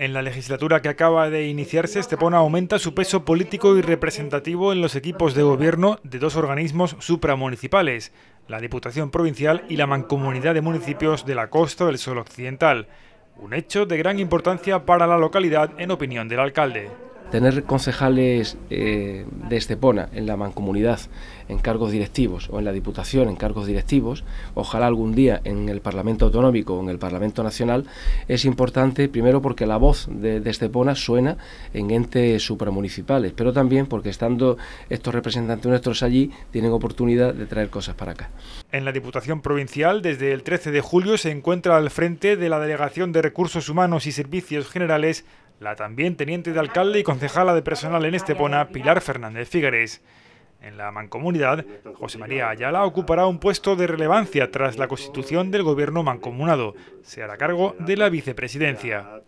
En la legislatura que acaba de iniciarse, Estepona aumenta su peso político y representativo en los equipos de gobierno de dos organismos supramunicipales, la Diputación Provincial y la Mancomunidad de Municipios de la Costa del Sol Occidental, un hecho de gran importancia para la localidad en opinión del alcalde tener concejales eh, de Estepona en la mancomunidad, en cargos directivos, o en la Diputación, en cargos directivos, ojalá algún día en el Parlamento Autonómico o en el Parlamento Nacional, es importante primero porque la voz de, de Estepona suena en entes supramunicipales, pero también porque estando estos representantes nuestros allí, tienen oportunidad de traer cosas para acá. En la Diputación Provincial, desde el 13 de julio, se encuentra al frente de la Delegación de Recursos Humanos y Servicios Generales la también teniente de alcalde y concejala de personal en Estepona, Pilar Fernández Figueres. En la mancomunidad, José María Ayala ocupará un puesto de relevancia tras la constitución del gobierno mancomunado. Se hará cargo de la vicepresidencia.